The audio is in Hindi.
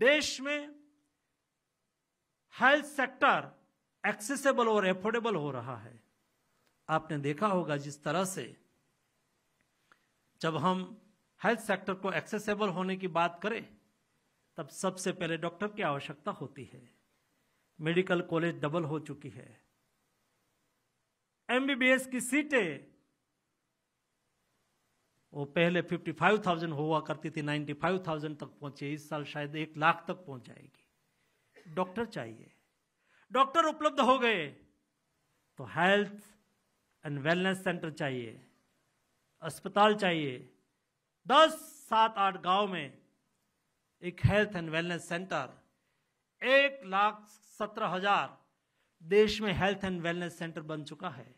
देश में हेल्थ सेक्टर एक्सेसिबल और एफोर्डेबल हो रहा है आपने देखा होगा जिस तरह से जब हम हेल्थ सेक्टर को एक्सेसिबल होने की बात करें तब सबसे पहले डॉक्टर की आवश्यकता होती है मेडिकल कॉलेज डबल हो चुकी है एमबीबीएस की सीटें वो पहले 55,000 हुआ करती थी 95,000 तक पहुंचे इस साल शायद एक लाख तक पहुंच जाएगी डॉक्टर चाहिए डॉक्टर उपलब्ध हो गए तो हेल्थ एंड वेलनेस सेंटर चाहिए अस्पताल चाहिए दस सात आठ गांव में एक हेल्थ एंड वेलनेस सेंटर एक लाख सत्रह हजार देश में हेल्थ एंड वेलनेस सेंटर बन चुका है